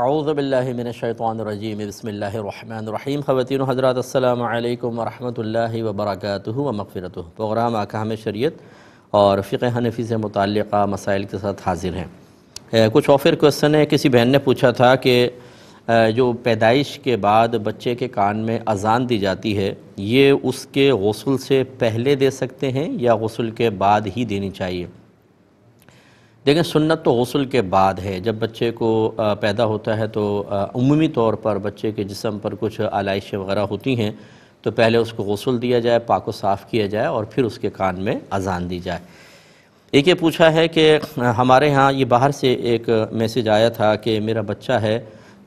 आउज़बिल्लिमिनशैतरजीम बसमीम ख़वान हज़रत अल्लाम वरहमल वबरक व मफ़रत प्रोग्राम आकाम शरीत और फ़िक़ हनफी से मुतल मसाइल के साथ हाजिर हैं कुछ ऑफिर क्वेश्चन है किसी बहन ने पूछा था कि जो पैदाइश के बाद बच्चे के कान में अजान दी जाती है ये उसके गसल से पहले दे सकते हैं या गसल के बाद ही देनी चाहिए देखें सुन्नत तो गसल के बाद है जब बच्चे को पैदा होता है तो अमूमी तौर पर बच्चे के जिसम पर कुछ आलाइशें वगैरह होती हैं तो पहले उसको गसल दिया जाए पाको साफ़ किया जाए और फिर उसके कान में अजान दी जाए एक ये पूछा है कि हमारे यहाँ ये बाहर से एक मैसेज आया था कि मेरा बच्चा है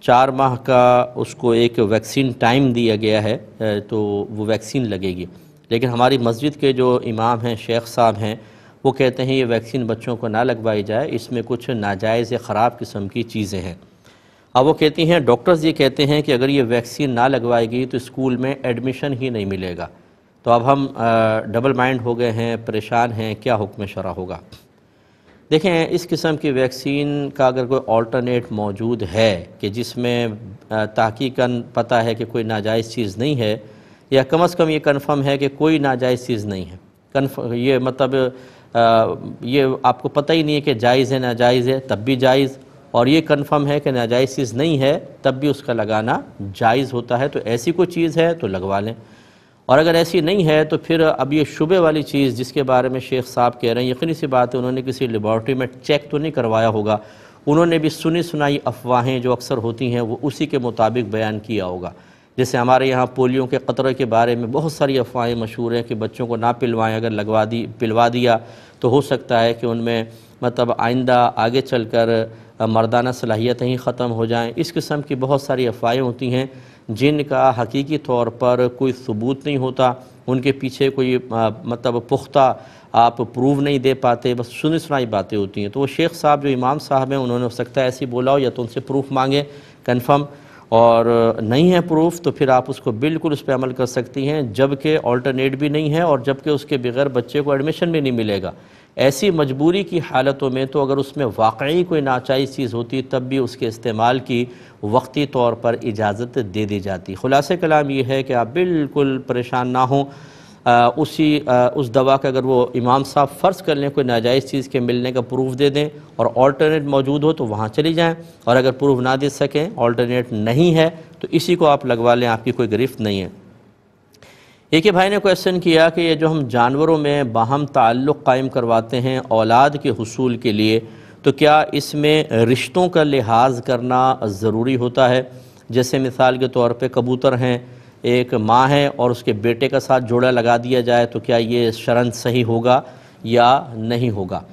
चार माह का उसको एक वैक्सीन टाइम दिया गया है तो वो वैक्सीन लगेगी लेकिन हमारी मस्जिद के जो इमाम हैं शेख साहब हैं वो कहते हैं ये वैक्सीन बच्चों को ना लगवाई जाए इसमें कुछ नाजायज़ ख़राब किस्म की चीज़ें हैं अब वो कहती हैं डॉक्टर्स ये कहते हैं कि अगर ये वैक्सीन ना लगवाई गई तो स्कूल में एडमिशन ही नहीं मिलेगा तो अब हम डबल माइंड हो गए हैं परेशान हैं क्या हुक्म शरा होगा देखें इस किस्म की वैक्सीन का अगर कोई ऑल्टरनेट मौजूद है कि जिसमें तहकीकन पता है कि कोई नाजायज़ चीज़ नहीं है या कम अज़ कम ये कन्फर्म है कि कोई नाजायज़ चीज़ नहीं है कन्फ ये मतलब ये आपको पता ही नहीं है कि जायज़ है नाजायज़ है तब भी जायज़ और ये कन्फर्म है कि नाजायज़ चीज़ नहीं है तब भी उसका लगाना जायज़ होता है तो ऐसी कोई चीज़ है तो लगवा लें और अगर ऐसी नहीं है तो फिर अब ये शुबे वाली चीज़ जिसके बारे में शेख साहब कह रहे हैं यकीन सी बात है उन्होंने किसी लेबॉर्ट्री में चेक तो नहीं करवाया होगा उन्होंने भी सुनी सुनाई अफवाहें जो अक्सर होती हैं वो उसी के मुताबिक बयान किया होगा जैसे हमारे यहाँ पोलियो के ख़तरे के बारे में बहुत सारी अफवाहें मशहूर हैं कि बच्चों को ना पिलवाएं अगर लगवा दी पिलवा दिया तो हो सकता है कि उनमें मतलब आइंदा आगे चल कर मर्दाना सलाहियतें ही ख़त्म हो जाएँ इस किस्म की बहुत सारी अफवाहें होती हैं जिनका हकीकी तौर पर कोई सबूत नहीं होता उनके पीछे कोई मतलब पुख्ता आप प्रूव नहीं दे पाते बस सुनी सुनाई बातें होती हैं तो वो शेख साहब जो इमाम साहब हैं उन्होंने हो सकता है ऐसी बोला हो या तो उनसे प्रूफ मांगे कन्फर्म और नहीं है प्रूफ तो फिर आप उसको बिल्कुल उस पर अमल कर सकती हैं जबकि ऑल्टरनेट भी नहीं है और जबकि उसके बगैर बच्चे को एडमिशन भी नहीं मिलेगा ऐसी मजबूरी की हालतों में तो अगर उसमें वाकई कोई नाचाइज चीज़ होती तब भी उसके इस्तेमाल की वक्ती तौर पर इजाज़त दे दी जाती खुलासे कलाम ये है कि आप बिल्कुल परेशान ना हों आ, उसी आ, उस दवा का अगर वो इमाम साहब फ़र्ज़ कर लें कोई नाजायज़ चीज़ के मिलने का प्रूफ दे दें और ऑल्टरनेट मौजूद हो तो वहाँ चली जाएं और अगर प्रूफ ना दे सकें ऑल्टरनेट नहीं है तो इसी को आप लगवा लें आपकी कोई गिरफ्त नहीं है एक ही भाई ने क्वेश्चन किया कि ये जो हम जानवरों में बाहम ताल्लुक़ कायम करवाते हैं औलाद के हसूल के लिए तो क्या इसमें रिश्तों का लिहाज करना ज़रूरी होता है जैसे मिसाल के तौर पर कबूतर हैं एक माँ है और उसके बेटे का साथ जोड़ा लगा दिया जाए तो क्या ये शरण सही होगा या नहीं होगा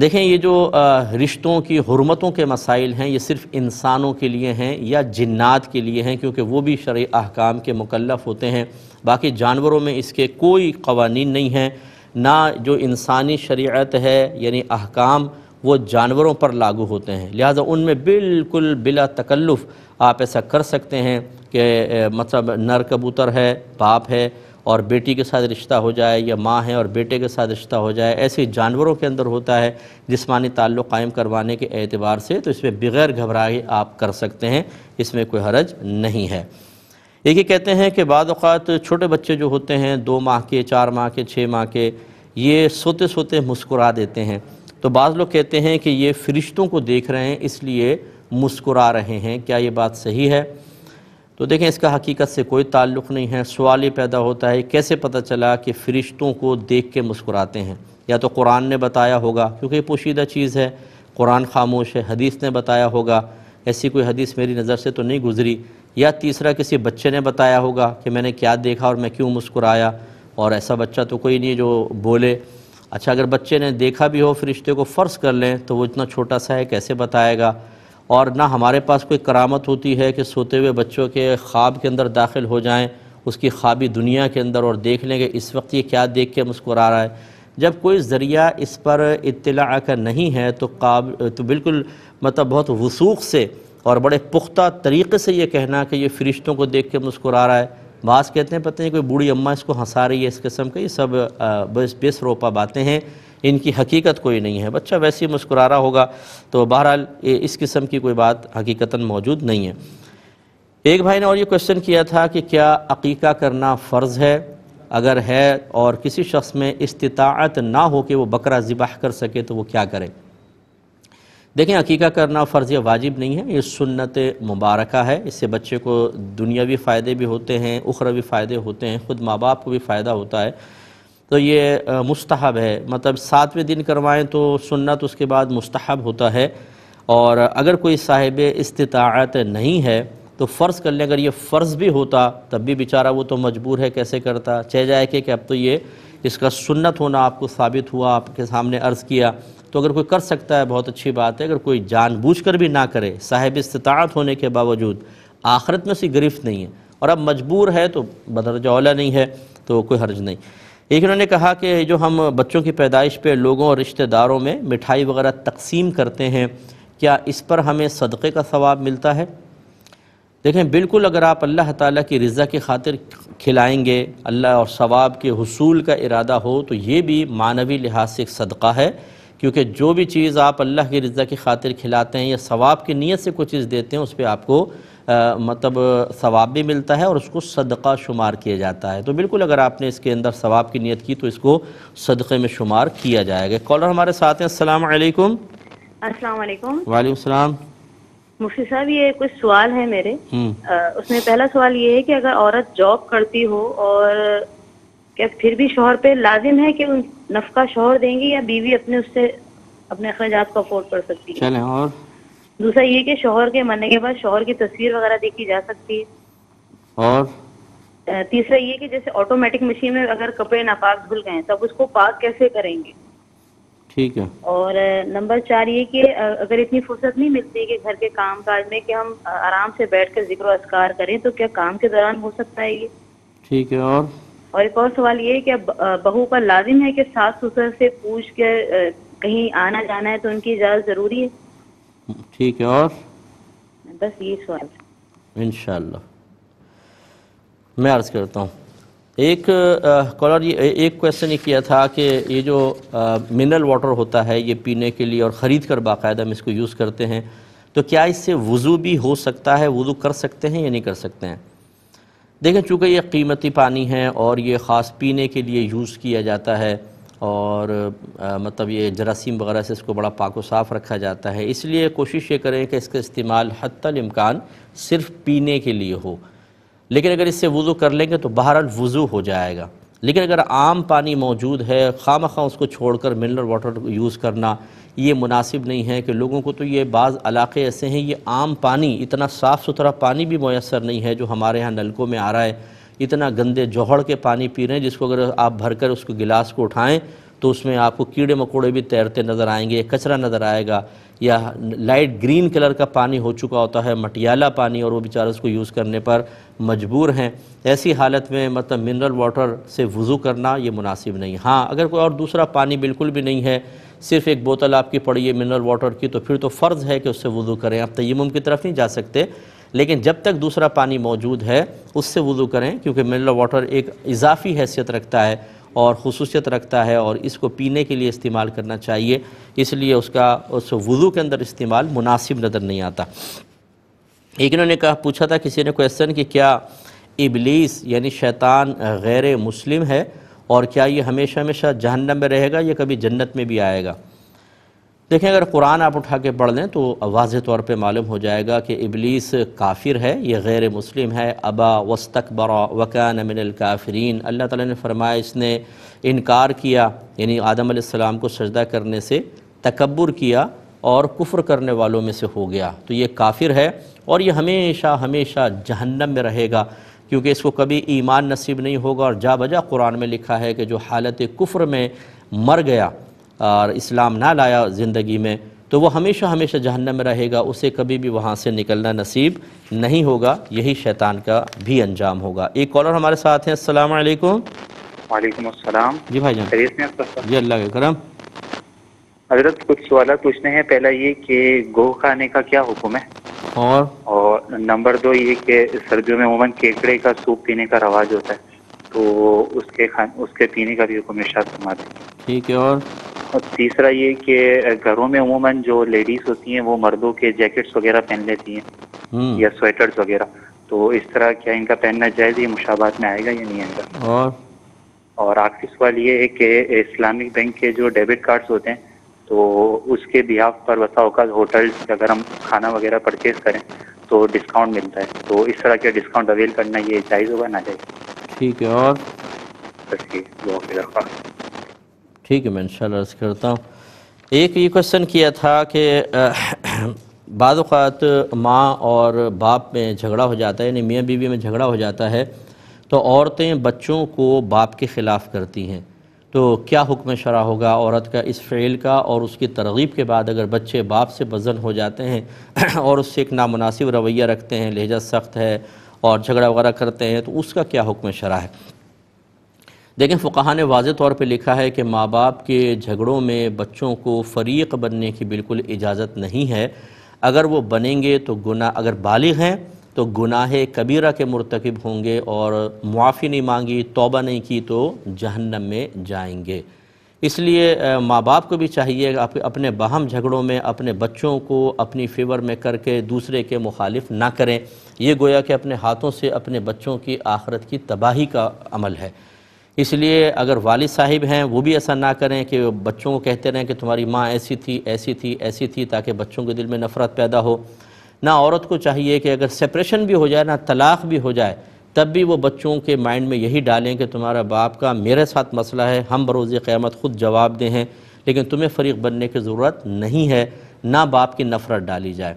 देखें ये जो रिश्तों की हरमतों के मसाइल हैं ये सिर्फ़ इंसानों के लिए हैं या जिन्नात के लिए हैं क्योंकि वो भी शर अहकाम के मुकलफ होते हैं बाकी जानवरों में इसके कोई कवानीन नहीं हैं ना जो इंसानी शरीत है यानी अहकाम वो जानवरों पर लागू होते हैं लिहाजा उनमें बिल्कुल बिला तकल्लुफ़ आप ऐसा कर सकते हैं कि मतलब नर कबूतर है बाप है और बेटी के साथ रिश्ता हो जाए या माँ है और बेटे के साथ रिश्ता हो जाए ऐसे जानवरों के अंदर होता है जिसमानी ताल्लुक़ कायम करवाने के एतबार से तो इसमें बग़ैर घबराए आप कर सकते हैं इसमें कोई हरज नहीं है एक ही कहते हैं कि बाद छोटे बच्चे जो होते हैं दो माह के चार माह के छः माह के ये सोते सोते मुस्कुरा देते हैं तो बाज़ लोग कहते हैं कि ये फ़रिश्तों को देख रहे हैं इसलिए मुस्कुरा रहे हैं क्या ये बात सही है तो देखें इसका हकीकत से कोई ताल्लुक़ नहीं है सवाल ये पैदा होता है कैसे पता चला कि फ़रिश्तों को देख के मुस्कुराते हैं या तो कुरान ने बताया होगा क्योंकि पोशीदा चीज़ है कुरान खामोश है हदीस ने बताया होगा ऐसी कोई हदीस मेरी नज़र से तो नहीं गुज़री या तीसरा किसी बच्चे ने बताया होगा कि मैंने क्या देखा और मैं क्यों मुस्कुराया और ऐसा बच्चा तो कोई नहीं जो बोले अच्छा अगर बच्चे ने देखा भी हो फरिश्ते को फ़र्ज़ कर लें तो वो इतना छोटा सा है कैसे बताएगा और ना हमारे पास कोई करामत होती है कि सोते हुए बच्चों के ख्वाब के अंदर दाखिल हो जाएं उसकी ख्वाबी दुनिया के अंदर और देख लें कि इस वक्त ये क्या देख के मुस्कुरा रहा है जब कोई ज़रिया इस पर इतला का नहीं है तो काब तो बिल्कुल मतलब बहुत वसूख से और बड़े पुख्ता तरीके से ये कहना कि ये फ़रिश्तों को देख के मुस्कुरा रहा है बास कहते हैं पता नहीं कोई बूढ़ी अम्मा इसको हंसा रही है इस किस्म का ये सब बस बेसरोपा बातें हैं इनकी हकीकत कोई नहीं है बच्चा वैसे ही मुस्कुरा रहा होगा तो बहरहाल इस किस्म की कोई बात हकीकता मौजूद नहीं है एक भाई ने और ये क्वेश्चन किया था कि क्या अकीका करना फ़र्ज़ है अगर है और किसी शख्स में इस्तात ना हो कि वो बकरा ज़िबाह कर सके तो वो क्या करें देखें अकीका करना फ़र्ज़ वाजिब नहीं है ये सुन्नत मुबारक है इससे बच्चे को दुनियावी फ़ायदे भी होते हैं उखरवी फ़ायदे होते हैं ख़ुद माँ बाप को भी फ़ायदा होता है तो ये मुस्तहब है मतलब सातवें दिन करवाएं तो सुन्नत उसके बाद मुस्तहब होता है और अगर कोई साहिब इस्तात नहीं है तो फ़र्ज़ कर लें अगर ये फ़र्ज़ भी होता तब भी बेचारा वो तो मजबूर है कैसे करता चह जाए कि अब तो ये इसका सुन्नत होना आपको साबित हुआ आपके सामने अर्ज़ किया तो अगर कोई कर सकता है बहुत अच्छी बात है अगर कोई जानबूझकर भी ना करे साहिब इस्तात होने के बावजूद आखिरत में सी गिरफ्त नहीं है और अब मजबूर है तो बदरजौला नहीं है तो कोई हर्ज नहीं एक उन्होंने कहा कि जो हम बच्चों की पैदाइश पर लोगों और रिश्तेदारों में मिठाई वगैरह तकसीम करते हैं क्या इस पर हमें सदक़े का सवाब मिलता है देखें बिल्कुल अगर आप अल्लाह ताली की रज़ा की खातिर खिलाएंगे अल्लाह और सवाब के हसूल का इरादा हो तो ये भी मानवी लिहाज से एक सदका है क्योंकि जो भी चीज़ आप अल्लाह की रज़ा की खातिर खिलाते हैं या सवाब की नीयत से कोई चीज़ देते हैं उस पर आपको आ, मतलब सवाब भी मिलता है और उसको सदका शुमार किया जाता है तो बिल्कुल अगर आपने इसके अंदर सवाब की नीयत की तो इसको सदक़े में शुमार किया जाएगा कॉलर हमारे साथ हैं असल वालेकुम सलाम मुफ्ती साहब ये कुछ सवाल है मेरे आ, हम्म। उसमें पहला सवाल ये है कि अगर औरत जॉब करती हो और क्या फिर भी शोहर पे लाजिम है कि नफका शोहर देंगी या बीवी अपने उससे अपने अखराज को अफोर्ड कर सकती है चले और दूसरा ये कि शोहर के मरने के बाद शोहर की तस्वीर वगैरह देखी जा सकती है और तीसरा ये कि जैसे ऑटोमेटिक मशीन में अगर कपड़े नापाक धुल गए तब उसको पाक कैसे करेंगे ठीक है और नंबर चार ये कि अगर इतनी फुर्सत नहीं मिलती कि घर के काम काज में कि हम आराम से बैठ कर जिक्र असकार करें तो क्या काम के दौरान हो सकता है ये ठीक है और और एक और सवाल ये है कि बहू पर लाजिम है कि सास ससुर से पूछ कर कहीं आना जाना है तो उनकी इजाज़त ज़रूरी है ठीक है और बस ये सवाल इन मैं अर्ज़ करता हूँ एक कॉलर एक क्वेश्चन ये किया था कि ये जो मिनरल वाटर होता है ये पीने के लिए और ख़रीद कर बाकायदा हम इसको यूज़ करते हैं तो क्या इससे वज़ू भी हो सकता है वज़ू कर सकते हैं या नहीं कर सकते हैं देखें चूँकि ये कीमती पानी है और ये ख़ास पीने के लिए यूज़ किया जाता है और आ, मतलब ये जरासीम वगैरह से इसको बड़ा पाक व साफ़ रखा जाता है इसलिए कोशिश ये करें कि इसका इस्तेमाल हतमकान सिर्फ पीने के लिए हो लेकिन अगर इससे वज़ू कर लेंगे तो बहरहाल वज़ू हो जाएगा लेकिन अगर आम पानी मौजूद है खाम उसको छोड़ कर मिनरल वाटर यूज़ करना ये मुनासिब नहीं है कि लोगों को तो ये बाज़ इलाके ऐसे हैं ये आम पानी इतना साफ़ सुथरा पानी भी मैसर नहीं है जो हमारे यहाँ नलकों में आ रहा है इतना गंदे जौहड़ के पानी पी रहे हैं जिसको अगर आप भर कर उसको गिलास को उठाएँ तो उसमें आपको कीड़े मकोड़े भी तैरते नज़र आएंगे कचरा नज़र आएगा या लाइट ग्रीन कलर का पानी हो चुका होता है मटियाला पानी और वो बेचारे उसको यूज़ करने पर मजबूर हैं ऐसी हालत में मतलब मिनरल वाटर से वज़ू करना ये मुनासिब नहीं हाँ अगर कोई और दूसरा पानी बिल्कुल भी नहीं है सिर्फ एक बोतल आपकी पड़ी है मिनरल वाटर की तो फिर तो फ़र्ज़ है कि उससे वज़ू करें आप तयम की तरफ नहीं जा सकते लेकिन जब तक दूसरा पानी मौजूद है उससे वज़ू करें क्योंकि मिनरल वाटर एक इजाफ़ी हैसियत रखता है और खसूसियत रखता है और इसको पीने के लिए इस्तेमाल करना चाहिए इसलिए उसका उस वज़ू के अंदर इस्तेमाल मुनासिब नज़र नहीं आता एक इन्होंने कहा पूछा था किसी ने क्वेश्चन कि क्या इबलीस यानी शैतान गैर मुस्लिम है और क्या ये हमेशा हमेशा जहन्नम में रहेगा या कभी जन्नत में भी आएगा देखें अगर कुरान आप उठा के पढ़ लें तो वाज तौर पे मालूम हो जाएगा कि इबलीस काफिर है ये गैर मुस्लिम है अबा वस्तकबरा वकान मिनल काफरीन अल्लाह ताला ने फरमाया इसने इनकार किया यानी आदम सलाम को सजदा करने से तकबर किया और कुफ्र करने वालों में से हो गया तो ये काफिर है और ये हमेशा हमेशा जहन्नम में रहेगा क्योंकि इसको कभी ईमान नसीब नहीं होगा और जा बजा कुरान में लिखा है कि जो हालत कुफ्र में मर गया और इस्लाम ना लाया ज़िंदगी में तो वो हमेशा हमेशा जहन्नम में रहेगा उसे कभी भी वहाँ से निकलना नसीब नहीं होगा यही शैतान का भी अंजाम होगा एक कॉलर हमारे साथ हैं असल वालेकुम जी भाई जान जी अल्लाह के करम हजरत कुछ सवाल पूछने हैं पहला ये कि गो खाने का क्या हुक्म है और और नंबर दो ये कि सर्दियों में उमूमन केकड़े का सूप पीने का रवाज होता है तो उसके खान उसके पीने का भी हुक्म इर्शाद फरमा दें ठीक है और और तीसरा ये कि घरों में उमूमन जो लेडीज़ होती हैं वो मर्दों के जैकेट्स वगैरह पहन लेती हैं हम्म। या स्वेटर्स वगैरह तो इस तरह क्या इनका पहनना जायज़ ये मुशाबात में आएगा या नहीं आएगा और और आखिरी सवाल ये है कि इस्लामिक बैंक के जो डेबिट कार्ड्स होते हैं तो उसके बिहाफ पर बसा अवकात होटल अगर हम खाना वगैरह परचेज करें तो डिस्काउंट मिलता है तो इस तरह के डिस्काउंट अवेल करना ये जायज़ होगा ना जायज़ ठीक है और ठीक है मैं इंशाल्लाह अर्ज़ करता हूँ एक ये क्वेश्चन किया था कि बाज़ात माँ और बाप में झगड़ा हो जाता है यानी मियाँ बीवी में झगड़ा हो जाता है तो औरतें बच्चों को बाप के ख़िलाफ़ करती हैं तो क्या हुक्म शरा होगा औरत का इस फ़ेल का और उसकी तरगीब के बाद अगर बच्चे बाप से वजन हो जाते हैं और उससे एक नामनासिब रवैया रखते हैं लहजा सख्त है और झगड़ा वगैरह करते हैं तो उसका क्या हुक्म शरा है देखें फ़ुकाहा ने वाज तौर पर लिखा है कि माँ बाप के झगड़ों में बच्चों को फ़रीक बनने की बिल्कुल इजाज़त नहीं है अगर वो बनेंगे तो गुना अगर बालिग हैं तो गुनाह कबीरा के मुरतकब होंगे और मुआफ़ी नहीं मांगी तोबा नहीं की तो जहन्नम में जाएंगे इसलिए माँ बाप को भी चाहिए आप अपने बाहम झगड़ों में अपने बच्चों को अपनी फेवर में करके दूसरे के मुखालिफ ना करें ये गोया कि अपने हाथों से अपने बच्चों की आखरत की तबाही का अमल है इसलिए अगर वालिद साहिब हैं वो भी ऐसा ना करें कि बच्चों को कहते रहें कि तुम्हारी माँ ऐसी थी ऐसी थी ऐसी थी ताकि बच्चों के दिल में नफ़रत पैदा हो ना औरत को चाहिए कि अगर सेपरेशन भी हो जाए ना तलाक भी हो जाए तब भी वो बच्चों के माइंड में यही डालें कि तुम्हारा बाप का मेरे साथ मसला है हम बरोज़ क़्यामत ख़ुद जवाब दें लेकिन तुम्हें फ़रीक बनने की ज़रूरत नहीं है ना बाप की नफ़रत डाली जाए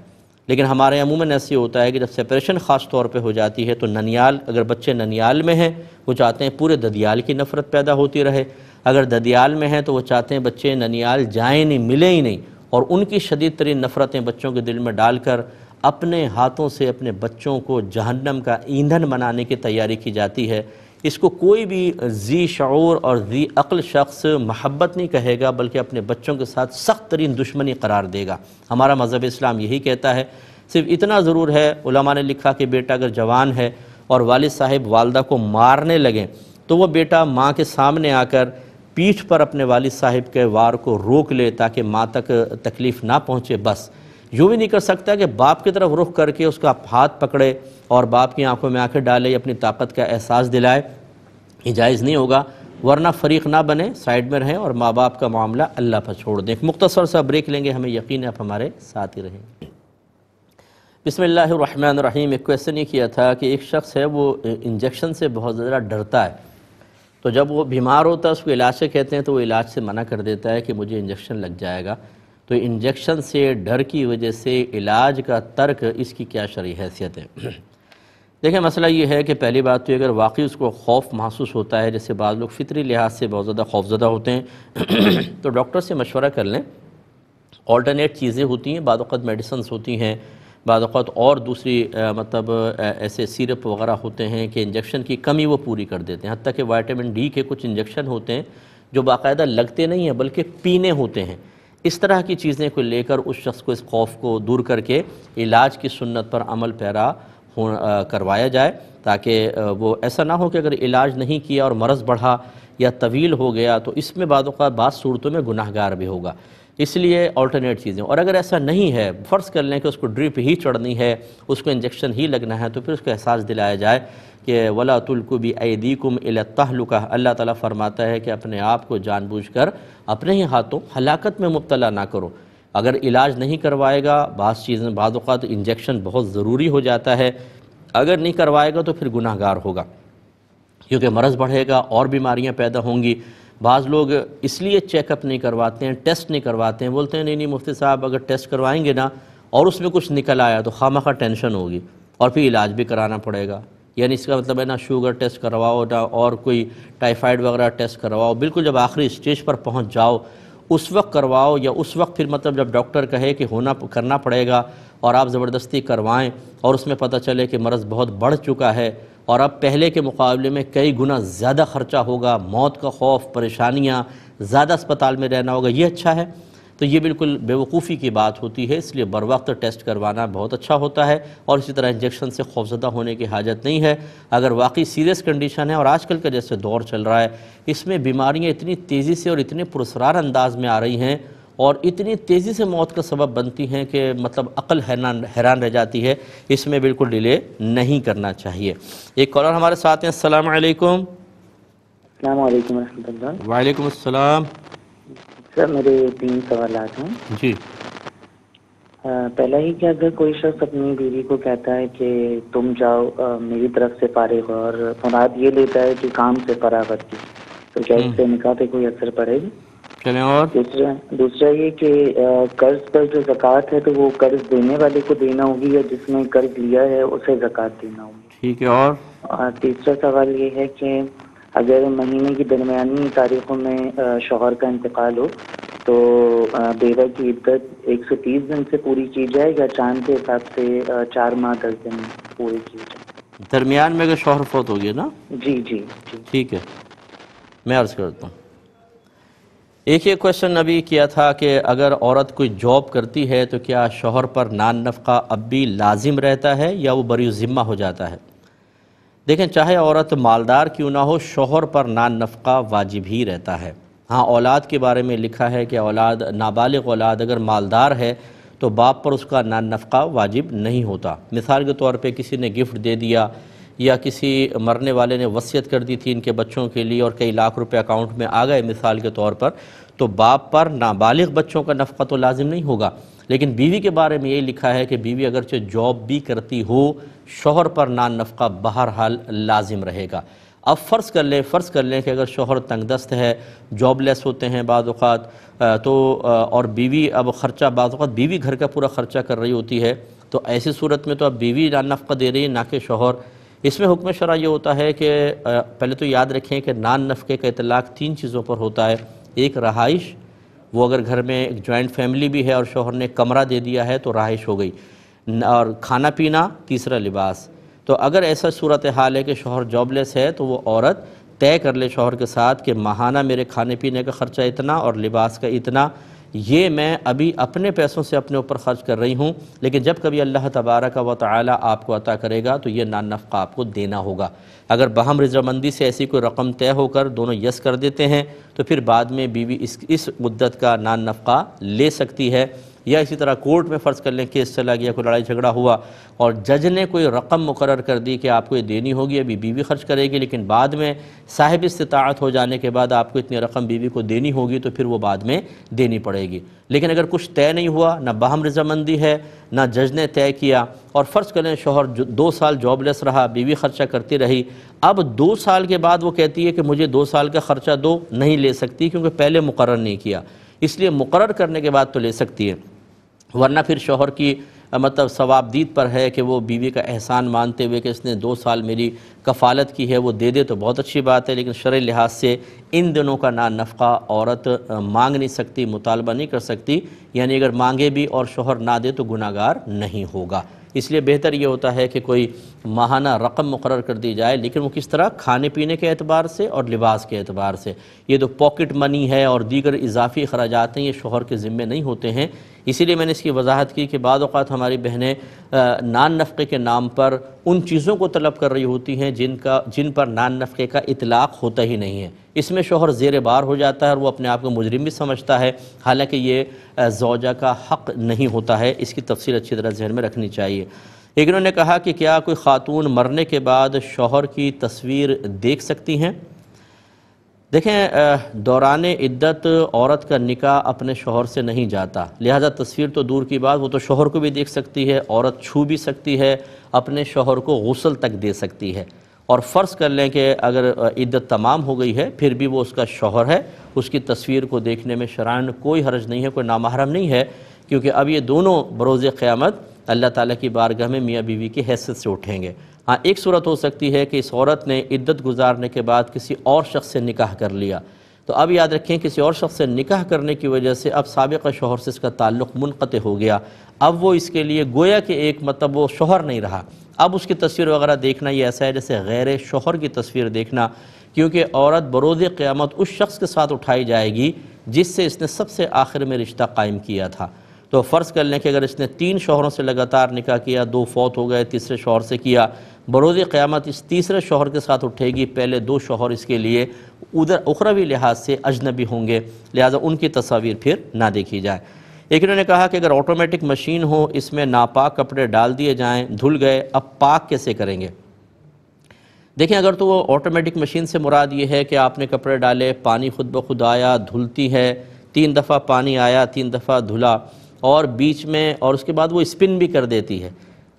लेकिन हमारे अमूमन ऐसे होता है कि जब सेपरेशन ख़ास तौर पर हो जाती है तो ननियाल अगर बच्चे ननियाल में हैं वो चाहते हैं पूरे ददियाल की नफ़रत पैदा होती रहे अगर ददियाल में हैं तो वो चाहते हैं बच्चे ननियाल जाएँ नहीं मिले ही नहीं और उनकी शदीद तरीन नफ़रतें बच्चों के दिल में डालकर अपने हाथों से अपने बच्चों को जहन्नम का ईंधन बनाने की तैयारी की जाती है इसको कोई भी जी शूर और जी अक्ल शख्स महब्बत नहीं कहेगा बल्कि अपने बच्चों के साथ सख्त तरीन दुश्मनी करार देगा हमारा मज़हब इस्लाम यही कहता है सिर्फ इतना ज़रूर है उलमा ने लिखा कि बेटा अगर जवान है और वालिद साहब वालदा को मारने लगें तो वह बेटा माँ के सामने आकर पीठ पर अपने वालिद साहिब के वार को रोक ले ताकि माँ तक तकलीफ़ ना पहुँचे बस यूँ भी नहीं कर सकता कि बाप की तरफ रुख करके उसका हाथ पकड़े और बाप की आंखों में आंखें डाले अपनी ताकत का एहसास दिलाए ये जायज़ नहीं होगा वरना फरीक ना बने साइड में रहें और माँ बाप का मामला अल्लाह पर छोड़ दें मुख्तसर सा ब्रेक लेंगे हमें यकीन है आप हमारे साथ ही रहें बसमिल्ल रहीम एक क्वेश्चन ये किया था कि एक शख्स है वो इंजेक्शन से बहुत ज़्यादा डरता है तो जब वो बीमार होता है उसको इलाज से कहते हैं तो वो इलाज से मना कर देता है कि मुझे इंजेक्शन लग जाएगा तो इंजेक्शन से डर की वजह से इलाज का तर्क इसकी क्या शरी हैसियत है देखें मसला ये है कि पहली बात तो अगर वाकई उसको खौफ महसूस होता है जैसे बाद लोग फितरी लिहाज से बहुत ज़्यादा खौफजदा होते हैं तो डॉक्टर से मशवरा कर लें ऑल्टरनेट चीज़ें होती हैं बाद मेडिसन होती हैं बाद और दूसरी आ, मतलब ऐसे सिरप वगैरह होते हैं कि इंजेक्शन की कमी वो पूरी कर देते हैं हती कि वाइटामिन डी के कुछ इंजेक्शन होते हैं जो बाकायदा लगते नहीं हैं बल्कि पीने होते हैं इस तरह की चीज़ें को लेकर उस शख्स को इस खौफ को दूर करके इलाज की सुन्नत पर अमल पैरा हो करवाया जाए ताकि वो ऐसा ना हो कि अगर इलाज नहीं किया और मरज़ बढ़ा या तवील हो गया तो इसमें बाद सूरतों में गुनाहगार भी होगा इसलिए ऑल्टरनेट चीज़ें और अगर ऐसा नहीं है फ़र्ज़ कर लें कि उसको ड्रिप ही चढ़नी है उसको इंजेक्शन ही लगना है तो फिर उसको एहसास दिलाया जाए कि वला तुल्कु भी ऐदीकुम तहलुका अल्लाह ताला फरमाता है कि अपने आप को जानबूझकर अपने ही हाथों हलाकत में मुबतला ना करो अगर इलाज नहीं करवाएगा बाद चीज़ें बाद तो इंजेक्शन बहुत ज़रूरी हो जाता है अगर नहीं करवाएगा तो फिर गुनाहगार होगा क्योंकि मरज़ बढ़ेगा और बीमारियाँ पैदा होंगी बाज़ लोग इसलिए चेकअप नहीं करवाते हैं टेस्ट नहीं करवाते हैं बोलते हैं नहीं नहीं मुफ्ती साहब अगर टेस्ट करवाएंगे ना और उसमें कुछ निकल आया तो खाम खा टेंशन होगी और फिर इलाज भी कराना पड़ेगा यानी इसका मतलब है ना शुगर टेस्ट करवाओ ना और कोई टाइफाइड वगैरह टेस्ट करवाओ बिल्कुल जब आखिरी स्टेज पर पहुँच जाओ उस वक्त करवाओ या उस वक्त फिर मतलब जब डॉक्टर कहे कि होना करना पड़ेगा और आप ज़बरदस्ती करवाएं और उसमें पता चले कि मर्ज़ बहुत बढ़ चुका है और अब पहले के मुकाबले में कई गुना ज़्यादा ख़र्चा होगा मौत का खौफ परेशानियाँ ज़्यादा अस्पताल में रहना होगा ये अच्छा है तो ये बिल्कुल बेवकूफ़ी की बात होती है इसलिए बर वक्त टेस्ट करवाना बहुत अच्छा होता है और इसी तरह इंजेक्शन से खौफजदा होने की हाजत नहीं है अगर वाकई सीरियस कंडीशन है और आजकल का जैसे दौर चल रहा है इसमें बीमारियाँ इतनी तेज़ी से और इतने पुरसरार अंदाज में आ रही हैं और इतनी तेज़ी से मौत का सबब बनती हैं कि मतलब अकल हैरान हैरान रह जाती है इसमें बिल्कुल डिले नहीं करना चाहिए एक कॉलर हमारे साथ हैं असल वालेकुम अस्सलाम सर मेरे तीन सवाल हैं जी पहला ही कि अगर कोई शख्स अपनी बीवी को कहता है कि तुम जाओ आ, मेरी तरफ से फारिग और मुराद ये लेता है कि काम से फरागत की तो क्या हम्म। इससे निकाह पे कोई असर पड़ेगी चले और दूसरा दूसरा ये कि कर्ज पर जो जक़ात है तो वो कर्ज देने वाले को देना होगी या जिसने कर्ज लिया है उसे जक़ात देना होगी ठीक है और तीसरा सवाल ये है कि अगर महीने की दरमियानी तारीखों में शोहर का इंतकाल हो तो बेवा की इद्दत एक सौ तीस दिन से पूरी की जाए या चांद के हिसाब से चार माह दस दिन पूरी की जाए दरमियान में अगर शोहर फोत हो गया ना जी जी ठीक है मैं अर्ज़ करता हूँ एक ये क्वेश्चन अभी किया था कि अगर औरत कोई जॉब करती है तो क्या शोहर पर नान नफका अब भी लाजिम रहता है या वो बरी ज़िम्मा हो जाता है देखें चाहे औरत मालदार क्यों ना हो शोहर पर नान नफका वाजिब ही रहता है हाँ औलाद के बारे में लिखा है कि औलाद नाबालिग औलाद अगर मालदार है तो बाप पर उसका नान नफका वाजिब नहीं होता मिसाल के तौर पर किसी ने गिफ्ट दे दिया या किसी मरने वाले ने वसीयत कर दी थी इनके बच्चों के लिए और कई लाख रुपए अकाउंट में आ गए मिसाल के तौर पर तो बाप पर नाबालिग बच्चों का नफ़ा तो लाजिम नहीं होगा लेकिन बीवी के बारे में ये लिखा है कि बीवी अगरचे जॉब भी करती हो शोहर पर नान नफ़ा बहरहाल लाजिम रहेगा अब फ़र्ज़ कर लें फ़र्ज़ कर लें कि अगर शोहर तंगदस्त है जॉबलेस होते हैं बाज़ात तो और बीवी अब ख़र्चा बाज़ात बीवी घर का पूरा ख़र्चा कर रही होती है तो ऐसी सूरत में तो अब बीवी ना नफ़ा दे रही है ना कि शोहर इसमें हुक्म शरा ये होता है कि पहले तो याद रखें कि नान नफ़े का इतलाक़ तीन चीज़ों पर होता है एक रहाइश वो अगर घर में एक जॉइंट फैमिली भी है और शोहर ने कमरा दे दिया है तो रहाइश हो गई और खाना पीना तीसरा लिबास तो अगर ऐसा सूरत हाल है कि शोहर जॉबलेस है तो वो औरत तय कर ले शोहर के साथ कि माहाना मेरे खाने पीने का ख़र्चा इतना और लिबास का इतना ये मैं अभी अपने पैसों से अपने ऊपर ख़र्च कर रही हूँ लेकिन जब कभी अल्लाह तबारक व ताली आपको अता करेगा तो ये नान नफ़ा आपको देना होगा अगर बहम रजामंदी से ऐसी कोई रकम तय होकर दोनों यस कर देते हैं तो फिर बाद में बीवी इस इस मुद्दत का नान नफ़ा ले सकती है या इसी तरह कोर्ट में फ़र्ज़ कर लें केस चला गया कोई लड़ाई झगड़ा हुआ और जज ने कोई रकम मुकर कर दी कि आपको ये देनी होगी अभी बीवी खर्च करेगी लेकिन बाद में साहिब इस्तात हो जाने के बाद आपको इतनी रकम बीवी को देनी होगी तो फिर वो बाद में देनी पड़ेगी लेकिन अगर कुछ तय नहीं हुआ ना बाहम रजामंदी है ना जज ने तय किया और फ़र्ज़ करें शोहर दो साल जॉबलेस रहा बीवी ख़र्चा करती रही अब दो साल के बाद वो कहती है कि मुझे दो साल का ख़र्चा दो नहीं ले सकती क्योंकि पहले मुकर नहीं किया इसलिए मुकर करने के बाद तो ले सकती है वरना फिर शोहर की मतलब सवाबदीद पर है कि वो बीवी का एहसान मानते हुए कि इसने दो साल मेरी कफ़ालत की है वो दे दे तो बहुत अच्छी बात है लेकिन शर लिहाज से इन दिनों का ना नफ़ा औरत मांग नहीं सकती मुतालबा नहीं कर सकती यानी अगर मांगे भी और शोहर ना दे तो गुनागार नहीं होगा इसलिए बेहतर ये होता है कि कोई माहाना रकम मुकर कर दी जाए लेकिन वो किस तरह खाने पीने के अतबार से और लिबास के अतबार से ये तो पॉकेट मनी है और दीगर इजाफी अखराज हैं ये शोहर के ज़िम्मे नहीं होते हैं इसीलिए मैंने इसकी वजाहत की कि बाद अवत हमारी बहनें नान नफ़े के नाम पर उन चीज़ों को तलब कर रही होती हैं जिनका जिन पर नान नफ़े का इतलाक़ होता ही नहीं है इसमें शोहर जेर बार हो जाता है और वो अपने आप को मुजरिम भी समझता है हालाँकि ये जोजा का हक़ नहीं होता है इसकी तफसील अच्छी तरह जहन में रखनी चाहिए लेकिन उन्होंने कहा कि क्या कोई ख़ातून मरने के बाद शोहर की तस्वीर देख सकती हैं देखें दौरान इद्दत औरत का निका अपने शोहर से नहीं जाता लिहाजा तस्वीर तो दूर की बात वो तो शोहर को भी देख सकती है औरत छू भी सकती है अपने शोहर को गसल तक दे सकती है और फ़र्ज़ कर लें कि अगर इद्दत तमाम हो गई है फिर भी वो उसका शोहर है उसकी तस्वीर को देखने में शरान कोई हर्ज नहीं है कोई नामहरम नहीं है क्योंकि अब ये दोनों बरोज़ क़्यामत अल्लाह ताला की बारगाह में मियाँ बीवी की हैसियत से उठेंगे हाँ एक सूरत हो सकती है कि इस औरत ने इद्दत गुजारने के बाद किसी और शख्स से निकाह कर लिया तो अब याद रखें किसी और शख्स से निकाह करने की वजह से अब सबका शोहर से इसका ताल्लुक़ मुनक़ हो गया अब वो इसके लिए गोया के एक मतलब वो शोहर नहीं रहा अब उसकी तस्वीर वगैरह देखना ये ऐसा है जैसे गैर शोहर की तस्वीर देखना क्योंकि औरत बरोज़ क़्यामत उस शख्स के साथ उठाई जाएगी जिससे इसने सबसे आखिर में रिश्ता कायम किया था तो फ़र्ज़ कर लें कि अगर इसने तीन शोहरों से लगातार निकाह किया दो फौत हो गए तीसरे शोहर से किया बरोज़ क़्यामत इस तीसरे शोहर के साथ उठेगी पहले दो शोहर इसके लिए उधर उखरवी लिहाज से अजनबी होंगे लिहाजा उनकी तस्वीर फिर ना देखी जाए एक इन्होंने कहा कि अगर ऑटोमेटिक मशीन हो इसमें नापाक कपड़े डाल दिए जाएँ धुल गए अब पाक कैसे करेंगे देखें अगर तो वो ऑटोमेटिक मशीन से मुराद ये है कि आपने कपड़े डाले पानी खुद ब खुद आया धुलती है तीन दफ़ा पानी आया तीन दफ़ा धुला और बीच में और उसके बाद वो स्पिन भी कर देती है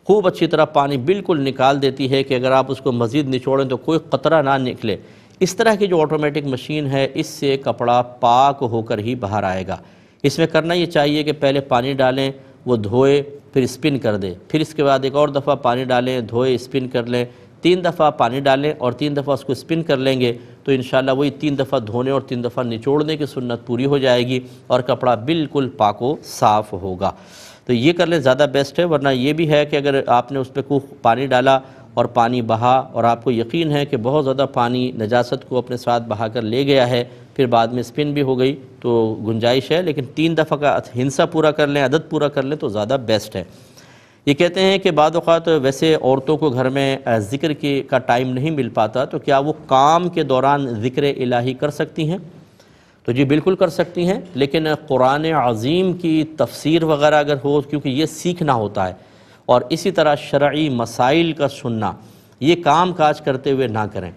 खूब अच्छी तरह पानी बिल्कुल निकाल देती है कि अगर आप उसको मज़ीद निचोड़ें तो कोई ख़तरा ना निकले इस तरह की जो ऑटोमेटिक मशीन है इससे कपड़ा पाक होकर ही बाहर आएगा इसमें करना ये चाहिए कि पहले पानी डालें वो धोए फिर स्पिन कर दे फिर इसके बाद एक और दफ़ा पानी डालें धोए स्पिन कर लें तीन दफ़ा पानी डालें और तीन दफ़ा उसको स्पिन कर लेंगे तो इन वही तीन दफ़ा धोने और तीन दफ़ा निचोड़ने की सुन्नत पूरी हो जाएगी और कपड़ा बिल्कुल पाको साफ़ होगा तो ये कर लें ज़्यादा बेस्ट है वरना ये भी है कि अगर आपने उस पर कुछ पानी डाला और पानी बहा और आपको यकीन है कि बहुत ज़्यादा पानी नजास्त को अपने साथ बहा कर ले गया है फिर बाद में स्पिन भी हो गई तो गुंजाइश है लेकिन तीन दफ़ा का हिंसा पूरा कर लें अदद पूरा कर लें तो ज़्यादा बेस्ट है ये कहते हैं कि बाद अवत वैसे औरतों को घर में ज़िक्र के का टाइम नहीं मिल पाता तो क्या वो काम के दौरान ज़िक्र इलाही कर सकती हैं तो जी बिल्कुल कर सकती हैं लेकिन कुरान अज़ीम की तफसीर वगैरह अगर हो क्योंकि ये सीखना होता है और इसी तरह शर्य मसाइल का सुनना ये काम काज करते हुए ना करें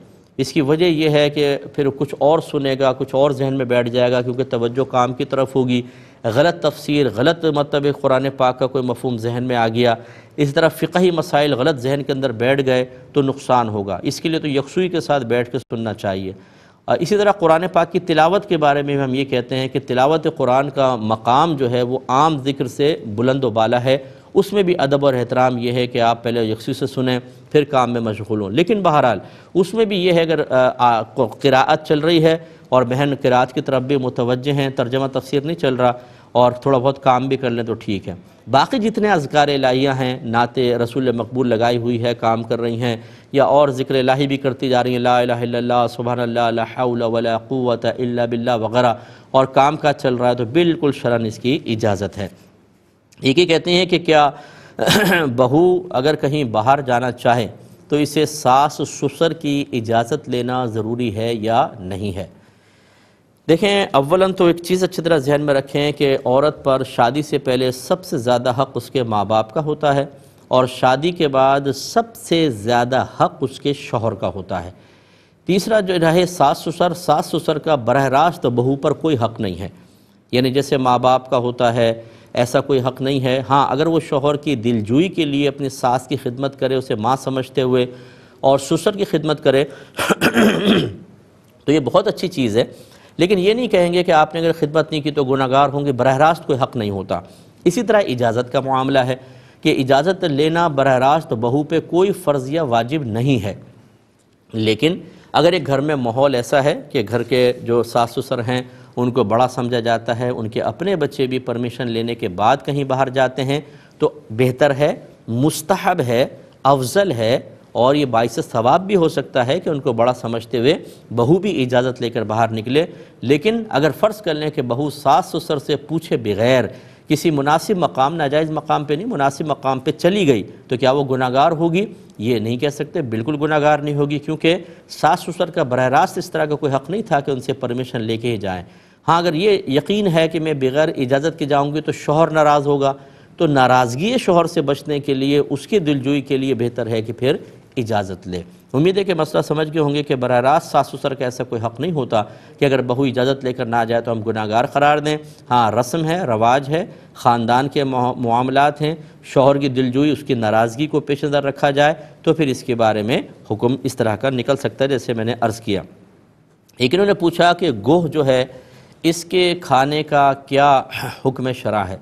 इसकी वजह यह है कि फिर कुछ और सुनेगा कुछ और जहन में बैठ जाएगा क्योंकि तवज्जो काम की तरफ होगी गलत तफसीर गलत मतलब कुरान पाक का कोई मफहम जहन में आ गया इस तरह फ़िकही मसाइल गलत जहन के अंदर बैठ गए तो नुकसान होगा इसके लिए तो यकसुई के साथ बैठ के सुनना चाहिए इसी तरह कुरान पाक की तिलावत के बारे में हम ये कहते हैं कि तिलावत कुरान का मकाम जो है वो आम जिक्र से बुलंद वाला है उसमें भी अदब और एहतराम यह है कि आप पहले यकसी से सुने फिर काम में मशगूल हूँ लेकिन बहरहाल उसमें भी ये है अगर किरात चल रही है और बहन किरात की तरफ भी मुतवजह हैं तर्जमा तफसर नहीं चल रहा और थोड़ा बहुत काम भी कर लें तो ठीक है बाकी जितने अजगार लाइयाँ हैं नाते रसूल मकबूल लगाई हुई है काम कर रही हैं या और ज़िक्र लाही भी करती जा रही हैं ला ला सुबहानल्लावत बिल्ला वगैरह और काम का चल रहा है तो बिल्कुल शरण इसकी इजाज़त है एक ही कहते हैं कि क्या बहू अगर कहीं बाहर जाना चाहे तो इसे सास ससुर की इजाज़त लेना ज़रूरी है या नहीं है देखें अव्वलन तो एक चीज़ अच्छी तरह जहन में रखें कि औरत पर शादी से पहले सबसे ज़्यादा हक़ उसके माँ बाप का होता है और शादी के बाद सबसे ज़्यादा हक़ उसके शोहर का होता है तीसरा जो रहे सास ससुर सास ससुर का बरह रास्त बहू पर कोई हक़ नहीं है यानी जैसे माँ बाप का होता है ऐसा कोई हक़ नहीं है हाँ अगर वो शोहर की दिलजोई के लिए अपनी सास की खिदमत करे उसे माँ समझते हुए और सुसर की खिदमत करे तो ये बहुत अच्छी चीज़ है लेकिन ये नहीं कहेंगे कि आपने अगर खिदमत नहीं की तो गुनागार होंगे बरह रास्त कोई हक़ नहीं होता इसी तरह इजाज़त का मामला है कि इजाज़त लेना बरह रास्त बहू पर कोई फ़र्ज़ या वाजिब नहीं है लेकिन अगर एक घर में माहौल ऐसा है कि घर के जो सास ससुर हैं उनको बड़ा समझा जाता है उनके अपने बच्चे भी परमिशन लेने के बाद कहीं बाहर जाते हैं तो बेहतर है मुस्तहब है अफजल है और ये बायस सवाब भी हो सकता है कि उनको बड़ा समझते हुए बहू भी इजाज़त लेकर बाहर निकले लेकिन अगर फ़र्ज़ कर लें कि बहू सास ससुर से पूछे बगैर किसी मुनासिब मकाम नाजायज़ मकाम पे नहीं मुनासिब मकाम पे चली गई तो क्या वो गुनागार होगी ये नहीं कह सकते बिल्कुल गुनागार नहीं होगी क्योंकि सास ससुर का बरह रास्त इस तरह का कोई हक़ नहीं था कि उनसे परमिशन लेके ही जाएँ हाँ अगर ये यकीन है कि मैं बगैर इजाज़त के जाऊँगी तो शोहर नाराज़ होगा तो नाराज़गी शोहर से बचने के लिए उसकी दिलजोई के लिए बेहतर है कि फिर इजाज़त ले उम्मीद है कि मसला समझ गए होंगे कि बरह रास्त सास का ऐसा कोई हक़ नहीं होता कि अगर बहू इजाज़त लेकर ना जाए तो हम गुनागार करार दें हाँ रस्म है रवाज है ख़ानदान के मामलात हैं शोहर की दिलजोई उसकी नाराज़गी को पेश नज़र रखा जाए तो फिर इसके बारे में हुक्म इस तरह का निकल सकता है जैसे मैंने अर्ज़ किया एक इन्होंने पूछा कि गोह जो है इसके खाने का क्या हुक्म शरा है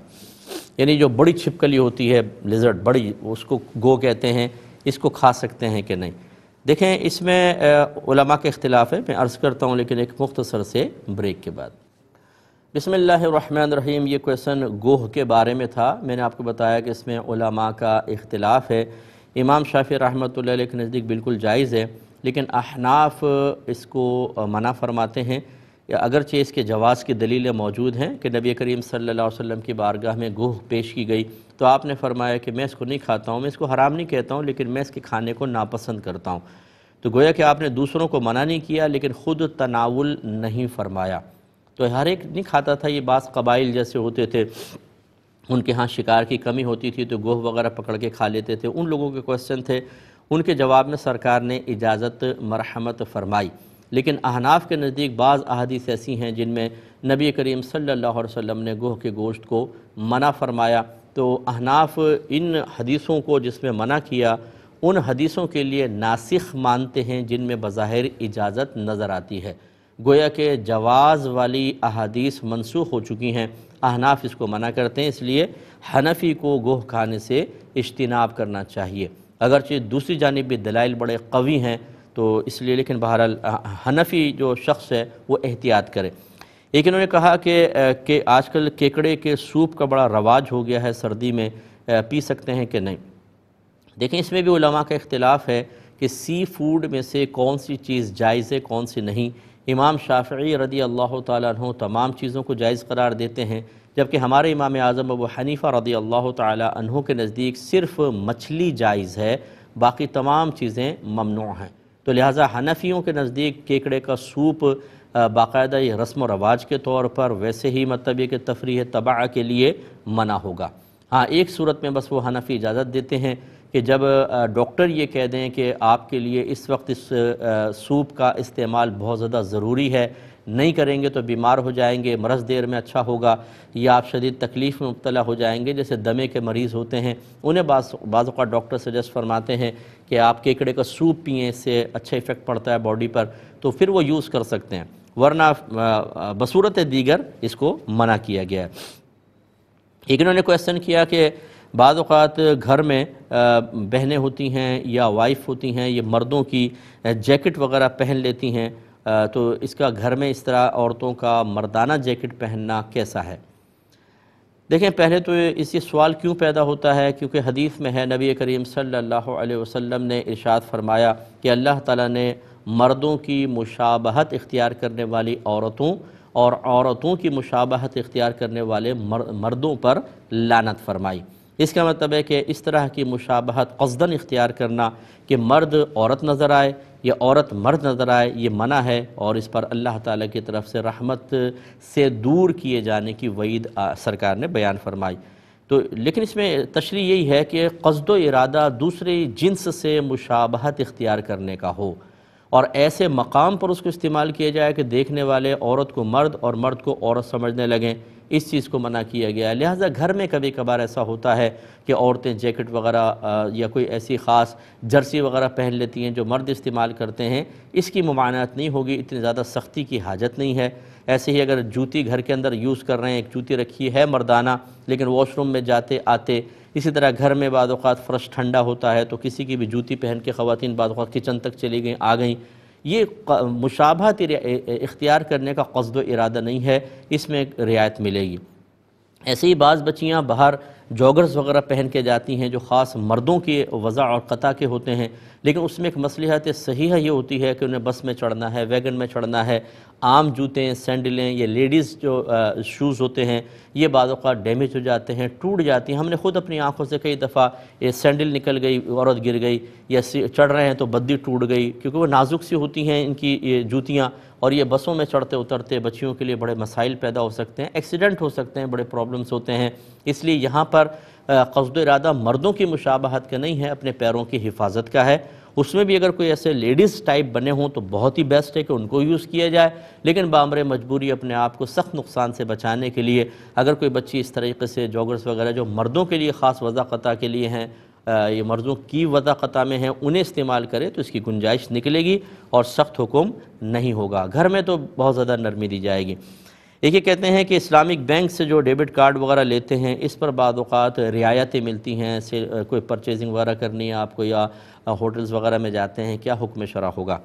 यानी जो बड़ी छिपकली होती है लिजर्ट बड़ी उसको गो कहते हैं इसको खा सकते हैं कि नहीं देखें इसमें उलमा के अख्तिलाफ़ है मैं अर्ज़ करता हूँ लेकिन एक मुख्तसर से ब्रेक के बाद बसमीम ये क्वेश्चन गोह के बारे में था मैंने आपको बताया कि इसमें उलमा का इख्तलाफ है इमाम शाफी रहमत के नज़दीक बिल्कुल जायज़ है लेकिन अहनाफ इसको मना फरमाते हैं अगरचे इसके जवाज़ की दलीलें मौजूद हैं कि नबी करीम सल्लल्लाहु अलैहि वसल्लम की बारगाह में गोह पेश की गई तो आपने फरमाया कि मैं इसको नहीं खाता हूँ मैं इसको हराम नहीं कहता हूँ लेकिन मैं इसके खाने को नापसंद करता हूँ तो गोया कि आपने दूसरों को मना नहीं किया लेकिन ख़ुद तनावुल नहीं फरमाया तो हर एक नहीं खाता था ये बास कबाइल जैसे होते थे उनके यहाँ शिकार की कमी होती थी तो गोह वगैरह पकड़ के खा लेते थे उन लोगों के क्वेश्चन थे उनके जवाब में सरकार ने इजाज़त मरहमत फरमाई लेकिन अहनाफ के नज़दीक बाज़ अहदीस ऐसी हैं जिनमें नबी करीम सल्लल्लाहु अलैहि वसल्लम ने गोह के गोश्त को मना फरमाया तो अहनाफ इन हदीसों को जिसमें मना किया उन हदीसों के लिए नासिख मानते हैं जिनमें बज़ाहिर इजाज़त नज़र आती है गोया के जवाज़ वाली अहदीस मनसूख हो चुकी हैं अहनाफ इसको मना करते हैं इसलिए हनफी को गोह खाने से इज्तनाब करना चाहिए अगरचे दूसरी जानब भी दलाइल बड़े कवी हैं तो इसलिए लेकिन बहरहाल हनफी जो शख्स है वो एहतियात करे एक इन्होंने कहा कि के आजकल केकड़े के सूप का बड़ा रवाज हो गया है सर्दी में पी सकते हैं कि नहीं देखें इसमें भी उलमा का इख्तलाफ है कि सी फूड में से कौन सी चीज़ जायज़ है कौन सी नहीं इमाम शाफी रदी अल्लाह तु तमाम चीज़ों को जायज़ करार देते हैं जबकि हमारे इमाम आज़म अब हनीफ़ा रदी अल्लाह तहों के नज़दीक सिर्फ़ मछली जायज़ है बाकी तमाम चीज़ें ममनू हैं तो लिहाजा हनफियों के नज़दीक केकड़े का सूप बाकायदा ये रस्म रवाज के तौर पर वैसे ही मतलब ये कि तफरी तबाह के लिए मना होगा हाँ एक सूरत में बस वो हनफी इजाज़त देते हैं कि जब डॉक्टर ये कह दें कि आपके लिए इस वक्त इस सूप का इस्तेमाल बहुत ज़्यादा ज़रूरी है नहीं करेंगे तो बीमार हो जाएंगे मरज़ देर में अच्छा होगा या आप शदीद तकलीफ़ में मुबला हो जाएंगे जैसे दमे के मरीज़ होते हैं उन्हें बाज़ डॉक्टर सजेस्ट फरमाते हैं कि आप केकड़े का सूप पिए इससे अच्छा इफ़ेक्ट पड़ता है बॉडी पर तो फिर वो यूज़ कर सकते हैं वरना बसूरत दीगर इसको मना किया गया है एक इन्होंने क्वेश्चन किया कि बाज़ात घर में बहनें होती हैं या वाइफ़ होती हैं ये मर्दों की जैकेट वगैरह पहन लेती हैं तो इसका घर में इस तरह औरतों का मर्दाना जैकेट पहनना कैसा है देखें पहले तो इसी सवाल क्यों पैदा होता है क्योंकि हदीस में है नबी करीम सल्लल्लाहु अलैहि वसल्लम ने इरशाद फरमाया कि अल्लाह ताला ने मर्दों की मुशाबहत इख्तियार करने वाली औरतों और औरतों की मुशाबहत इख्तियार करने वाले मर, मर्दों पर लानत फरमाई इसका मतलब है कि इस तरह की मुशाबहत कसदन इख्तियार करना कि मर्द औरत नज़र आए ये औरत मर्द नज़र आए ये मना है और इस पर अल्लाह ताला की तरफ से रहमत से दूर किए जाने की वईद सरकार ने बयान फरमाई तो लेकिन इसमें तशरी यही है कि कस्दो इरादा दूसरे जिन्स से मुशाबहत इख्तियार करने का हो और ऐसे मकाम पर उसको इस्तेमाल किया जाए कि देखने वाले औरत को मर्द और मर्द को औरत समझने लगें इस चीज़ को मना किया गया है लिहाजा घर में कभी कभार ऐसा होता है कि औरतें जैकेट वगैरह या कोई ऐसी ख़ास जर्सी वगैरह पहन लेती हैं जो मर्द इस्तेमाल करते हैं इसकी ममानत नहीं होगी इतनी ज़्यादा सख्ती की हाजत नहीं है ऐसे ही अगर जूती घर के अंदर यूज़ कर रहे हैं एक जूती रखी है मर्दाना लेकिन वॉशरूम में जाते आते इसी तरह घर में बाद फ़र्श ठंडा होता है तो किसी की भी जूती पहन के ख़वान बाद किचन तक चली गई आ गई ये मुशाबा इख्तियार करने का कस्द इरादा नहीं है इसमें रियायत मिलेगी ऐसे ही बाज़ बच्चियाँ बाहर जॉगर्स वगैरह पहन के जाती हैं जो ख़ास मर्दों के वज़ा और क़ता के होते हैं लेकिन उसमें एक मसलहत सही है ये होती है कि उन्हें बस में चढ़ना है वैगन में चढ़ना है आम जूते सैंडलें ये लेडीज़ जो शूज़ होते हैं ये बाद डैमेज हो जाते हैं टूट जाती हैं हमने ख़ुद अपनी आँखों से कई दफ़ा ये सैंडल निकल गई औरत गिर गई या चढ़ रहे हैं तो बद्दी टूट गई क्योंकि वो नाजुक सी होती हैं इनकी ये जूतियाँ और ये बसों में चढ़ते उतरते बच्चियों के लिए बड़े मसाइल पैदा हो सकते हैं एक्सीडेंट हो सकते हैं बड़े प्रॉब्लम्स होते हैं इसलिए यहाँ पर कस्द इरादा मर्दों की मुशाबहत का नहीं है अपने पैरों की हिफाजत का है उसमें भी अगर कोई ऐसे लेडीज़ टाइप बने हों तो बहुत ही बेस्ट है कि उनको यूज़ किया जाए लेकिन बामर मजबूरी अपने आप को सख्त नुकसान से बचाने के लिए अगर कोई बच्ची इस तरीके से जॉगर्स वगैरह जो मर्दों के लिए ख़ास वजाकता के लिए हैं ये मर्ज़ों की वजह ख़ता में हैं उन्हें इस्तेमाल करें तो इसकी गुंजाइश निकलेगी और सख्त हुक्म नहीं होगा घर में तो बहुत ज़्यादा नरमी दी जाएगी एक ये कहते हैं कि इस्लामिक बैंक से जो डेबिट कार्ड वगैरह लेते हैं इस पर बात रियायतें मिलती हैं से कोई परचेजिंग वगैरह करनी है आपको या होटल्स वगैरह में जाते हैं क्या हुक्म शरा होगा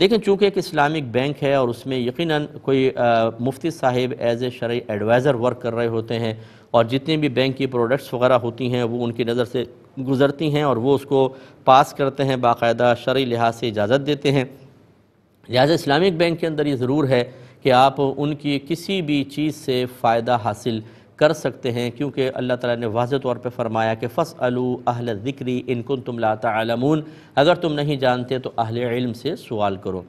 देखें चूँकि एक इस्लामिक बैंक है और उसमें यकीनन कोई आ, मुफ्ती साहिब एज ए शर्य एडवाइज़र वर्क कर रहे होते हैं और जितने भी बैंक की प्रोडक्ट्स वगैरह होती हैं वो उनकी नज़र से गुज़रती हैं और वो उसको पास करते हैं बाकायदा शर्य लिहाज से इजाज़त देते हैं लिहाजा इस्लामिक बैंक के अंदर ये ज़रूर है कि आप उनकी किसी भी चीज़ से फ़ायदा हासिल कर सकते हैं क्योंकि अल्लाह ताला ने वाज तौर पे फरमाया कि फ़स अलू अहल ज़िक्री इनकुन तुम लातामून अगर तुम नहीं जानते तो अहल इल्म से सवाल करो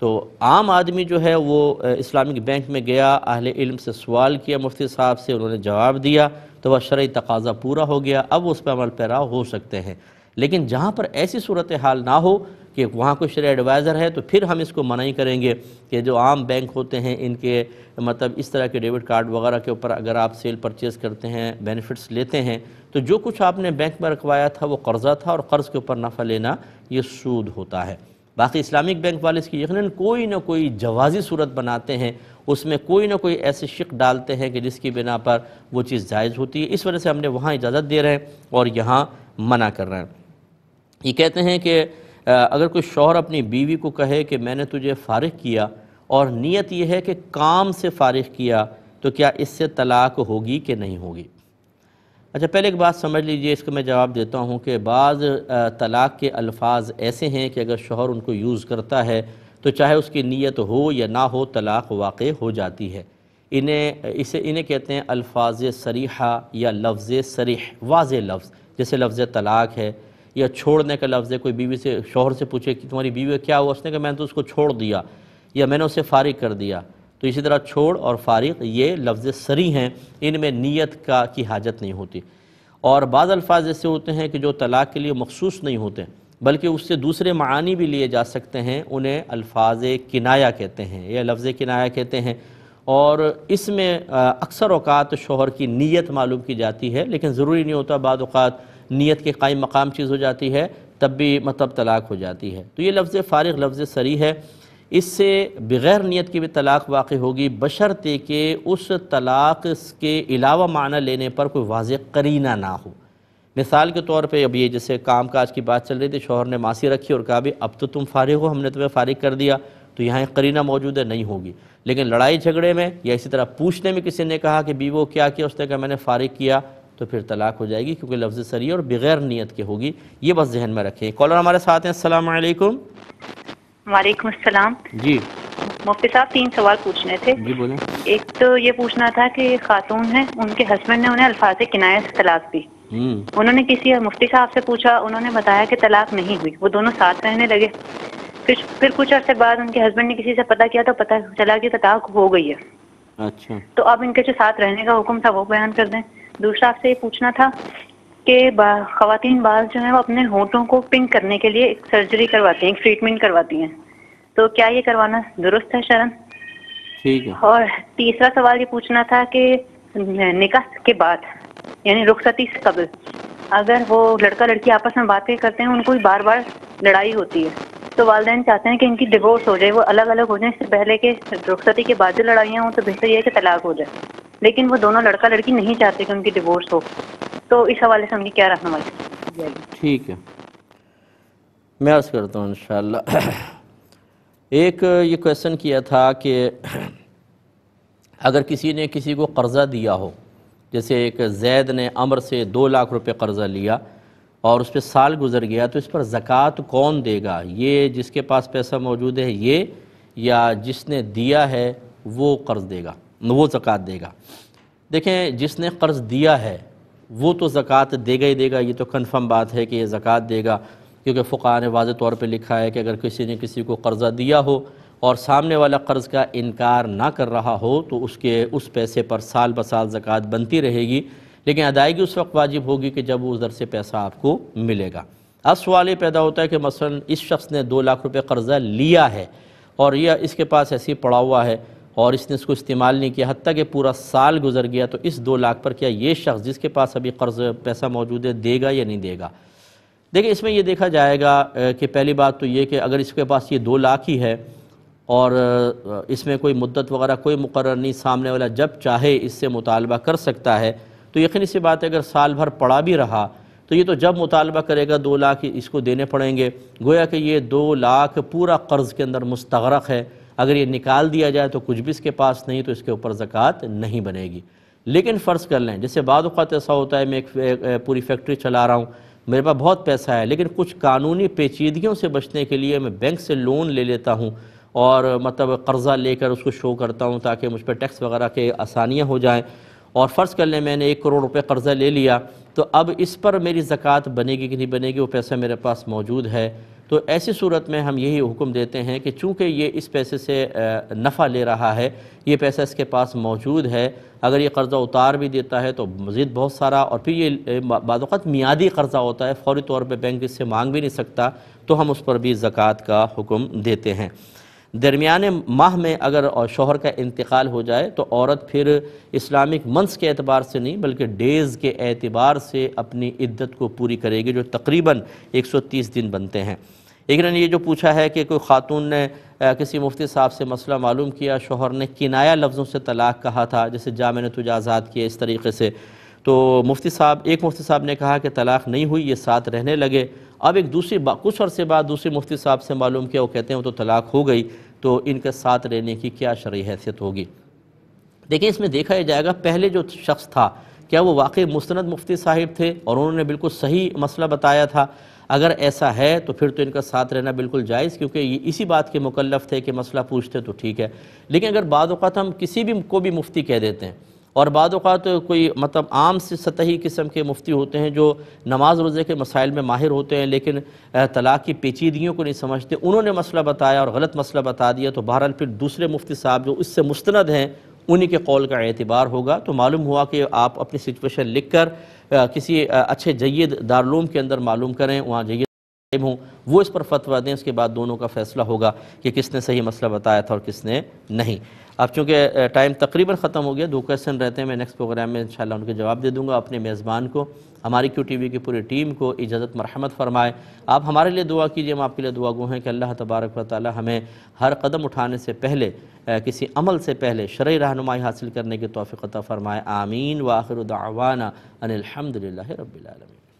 तो आम आदमी जो है वो इस्लामिक बैंक में गया अहल इल्म से सवाल किया मुफ्ती साहब से उन्होंने जवाब दिया तो वह शर्य तकाजा पूरा हो गया अब उस पर अमल पैरा हो सकते हैं लेकिन जहाँ पर ऐसी सूरत हाल ना हो कि वहाँ कोई शर्य एडवाइज़र है तो फिर हम इसको मना ही करेंगे कि जो आम बैंक होते हैं इनके मतलब इस तरह के डेबिट कार्ड वगैरह के ऊपर अगर आप सेल परचेज़ करते हैं बेनिफिट्स लेते हैं तो जो कुछ आपने बैंक में रखवाया था वो कर्ज़ा था और कर्ज़ के ऊपर नफ़ा लेना ये सूद होता है बाकी इस्लामिक बैंक वाले इसकी यकीन कोई ना कोई जवाजी सूरत बनाते हैं उसमें कोई ना कोई ऐसे शिक डालते हैं कि जिसकी बिना पर वो चीज़ जायज़ होती है इस वजह से हमने वहाँ इजाज़त दे रहे हैं और यहाँ मना कर रहे हैं ये कहते हैं कि अगर कोई शोहर अपनी बीवी को कहे कि मैंने तुझे फ़ारिग किया और नीयत यह है कि काम से फ़ारिग किया तो क्या इससे तलाक होगी कि नहीं होगी अच्छा पहले एक बात समझ लीजिए इसको मैं जवाब देता हूँ कि बाज़ तलाक़ के अल्फाज ऐसे हैं कि अगर शोहर उनको यूज़ करता है तो चाहे उसकी नीयत हो या ना हो तलाक़ वाक़ हो जाती है इन्हें इसे इन्हें कहते हैं अल्फाज सरीहा या लफ्ज़ सरीह वाज लफ्ज़ जैसे लफ्ज़ तलाक़ है या छोड़ने का लफ्ज़ है कोई बीवी से शोहर से पूछे कि तुम्हारी बीवी क्या हुआ उसने कहा मैंने तो उसको छोड़ दिया या मैंने उसे फारिग कर दिया तो इसी तरह छोड़ और फारिग ये लफ्ज़ सरी हैं इनमें नीयत का की हाजत नहीं होती और बाद अल्फाज ऐसे होते हैं कि जो तलाक़ के लिए मखसूस नहीं होते बल्कि उससे दूसरे मानी भी लिए जा सकते हैं उन्हें अल्फाज किनाया कहते हैं या लफ्ज़ किनाया कहते हैं और इसमें अक्सर अवकात शोहर की नीयत मालूम की जाती है लेकिन ज़रूरी नहीं होता बाद अवत नीयत के कई मकाम चीज़ हो जाती है तब भी मतलब तलाक हो जाती है तो ये लफ्ज़ फ़ारग लफ्ज़ सरी है इससे बग़ैर नीयत की भी तलाक वाक़ होगी बशर्ते कि उस तलाक के अलावा माना लेने पर कोई वाज करीना ना हो मिसाल के तौर पे अब ये जैसे काम काज की बात चल रही थी शोहर ने मासी रखी और कहा भी अब तो तुम फारिग हो हमने तुम्हें फारिग कर दिया तो यहाँ करीना मौजूद है नहीं होगी लेकिन लड़ाई झगड़े में या इसी तरह पूछने में किसी ने कहा कि बीवो क्या किया उसने कहा मैंने फारिग किया तो फिर तलाक हो जाएगी क्योंकि लफ्ज़ सरी और बगैर नीयत के होगी ये बस जहन में रखें कॉलर हमारे साथ हैं असल वालेकुम जी मुफ्ती साहब तीन सवाल पूछने थे जी बोले एक तो ये पूछना था कि खातून है उनके हस्बैंड ने उन्हें अल्फाज किनाया से तलाक दी हम्म। उन्होंने किसी और मुफ्ती साहब से पूछा उन्होंने बताया कि तलाक नहीं हुई वो दोनों साथ रहने लगे फिर फिर कुछ अर्से बाद उनके हस्बैंड ने किसी से पता किया तो पता चला कि तलाक हो गई है अच्छा तो अब इनके जो साथ रहने का हुक्म था वो बयान कर दें दूसरा आपसे ये पूछना था कि खातन बाल जो है वो अपने होठों को पिंक करने के लिए एक सर्जरी करवाती हैं एक ट्रीटमेंट करवाती हैं तो क्या ये करवाना दुरुस्त है शरण ठीक है और तीसरा सवाल ये पूछना था कि निकाह के बाद यानी रुखसती से कबल अगर वो लड़का लड़की आपस में बातें करते हैं उनको बार बार लड़ाई होती है तो वालदे चाहते हैं कि इनकी डिवोर्स हो जाए वो अलग अलग हो जाए इससे पहले के रुखसती के बाद जो लड़ाइयाँ हों तो बेहतर यह है कि तलाक हो जाए लेकिन वो दोनों लड़का लड़की नहीं चाहते कि उनकी डिवोर्स हो तो इस हवाले से उनकी क्या रहनमाई ठीक है मैं अर्ज़ करता हूँ इन एक ये क्वेश्चन किया था कि अगर किसी ने किसी को कर्ज़ा दिया हो जैसे एक जैद ने अमर से दो लाख रुपये कर्ज़ा लिया और उस पर साल गुजर गया तो इस पर ज़क़़त कौन देगा ये जिसके पास पैसा मौजूद है ये या जिसने दिया है वो कर्ज़ देगा वो ज़क़ात देगा देखें जिसने कर्ज़ दिया है वो तो ज़क़ात देगा ही देगा ये तो कन्फर्म बात है कि ये ज़क़़त देगा क्योंकि फ़ुका ने वाज तौर पर लिखा है कि अगर किसी ने किसी को कर्ज़ा दिया हो और सामने वाला कर्ज़ का इनकार ना कर रहा हो तो उसके उस पैसे पर साल ब साल ज़क़़त बनती रहेगी लेकिन अदायगी उस वक्त वाजिब होगी कि जब वो उधर से पैसा आपको मिलेगा अब सवाल ये पैदा होता है कि मसलन इस शख्स ने दो लाख रुपये कर्ज़ा लिया है और यह इसके पास ऐसी पड़ा हुआ है और इसने इसको इस्तेमाल नहीं किया हती कि पूरा साल गुजर गया तो इस दो लाख पर क्या ये शख्स जिसके पास अभी कर्ज पैसा मौजूद है देगा या नहीं देगा देखिए इसमें यह देखा जाएगा कि पहली बात तो ये कि अगर इसके पास ये दो लाख ही है और इसमें कोई मुद्दत वगैरह कोई मुकर नहीं सामने वाला जब चाहे इससे मुतालबा कर सकता है तो यकीन सी बात है अगर साल भर पड़ा भी रहा तो ये तो जब मुतालबा करेगा दो लाख इसको देने पड़ेंगे गोया कि ये दो लाख पूरा कर्ज़ के अंदर मुस्तरक है अगर ये निकाल दिया जाए तो कुछ भी इसके पास नहीं तो इसके ऊपर ज़क़़त नहीं बनेगी लेकिन फ़र्ज़ कर लें जैसे बाद ऐसा होता है मैं एक पूरी फैक्ट्री चला रहा हूँ मेरे पास बहुत पैसा है लेकिन कुछ कानूनी पेचीदगियों से बचने के लिए मैं बैंक से लोन ले लेता हूँ और मतलब कर्ज़ा लेकर उसको शो करता हूँ ताकि मुझ पर टैक्स वगैरह के आसानियाँ हो जाएँ और फ़र्ज़ कर लें मैंने एक करोड़ रुपये कर्ज़ा ले लिया तो अब इस पर मेरी ज़क़़त बनेगी कि नहीं बनेगी वो पैसा मेरे पास मौजूद है तो ऐसी सूरत में हम यही हुक्म देते हैं कि चूँकि ये इस पैसे से नफ़ा ले रहा है ये पैसा इसके पास मौजूद है अगर ये कर्ज़ा उतार भी देता है तो मज़ीद बहुत सारा और फिर ये बात मियादी कर्ज़ा होता है फौरी तौर पर बैंक इससे मांग भी नहीं सकता तो हम उस पर भी ज़क़़त का हुक्म देते हैं दरमियान माह में अगर शोहर का इंतकाल हो जाए तो औरत फिर इस्लामिक मंथ्स के एतबार से नहीं बल्कि डेज़ के एतबार से अपनी इद्दत को पूरी करेगी जो तकरीबन 130 दिन बनते हैं एक ने ये जो पूछा है कि कोई ख़ातून ने किसी मुफ्ती साहब से मसला मालूम किया शोहर ने किनाया लफ्ज़ों से तलाक कहा था जैसे जा मैंने तुझे आज़ाद किया इस तरीके से तो मुफ्ती साहब एक मुफ्ती साहब ने कहा कि तलाक नहीं हुई ये साथ रहने लगे अब एक दूसरी बात कुछ अरसे बाद दूसरे मुफ्ती साहब से मालूम किया वो कहते हैं वो तो तलाक हो गई तो इनके साथ रहने की क्या शर हैसियत होगी देखिए इसमें देखा ही जाएगा पहले जो शख्स था क्या वो वाकई मुस्ंद मुफ्ती साहिब थे और उन्होंने बिल्कुल सही मसला बताया था अगर ऐसा है तो फिर तो इनका साथ रहना बिल्कुल जायज़ क्योंकि ये इसी बात के मुकलफ थे कि मसला पूछते तो ठीक है लेकिन अगर बाद हम किसी भी को भी मुफ्ती कह देते हैं और बाद तो कोई मतलब आम से सतही किस्म के मुफ्ती होते हैं जो नमाज रोज़े के मसाइल में माहिर होते हैं लेकिन तलाक़ की पेचीदगियों को नहीं समझते उन्होंने मसला बताया और गलत मसला बता दिया तो बहरहाल फिर दूसरे मुफ्ती साहब जो उससे मुस्ंद हैं उन्हीं के कौल का एतबार होगा तो मालूम हुआ कि आप अपनी सिचुएशन लिख कर किसी अच्छे जयद दारूम के अंदर मालूम करें वहाँ जयद हूँ वो इस पर फतवा दें उसके बाद दोनों का फ़ैसला होगा कि किसने सही मसला बताया था और किसने नहीं अब चूँकि टाइम तकरीबन ख़त्म हो गया दो क्वेश्चन रहते हैं मैं नेक्स्ट प्रोग्राम में इंशाल्लाह उनके जवाब दे दूँगा अपने मेज़बान को हमारी क्यू टी वी की पूरी टीम को इजाज़त मरहमत फरमाए आप हमारे लिए दुआ कीजिए हम आपके लिए दुआ गो हैं कि अल्लाह तबारक व ताली हमें हर कदम उठाने से पहले किसी अमल से पहले शरय रहनुमाई हासिल करने की तोफ़ी फ़रमाए आमीन वाखिर दावाना अनिलहमदिल्ला रबीआलमी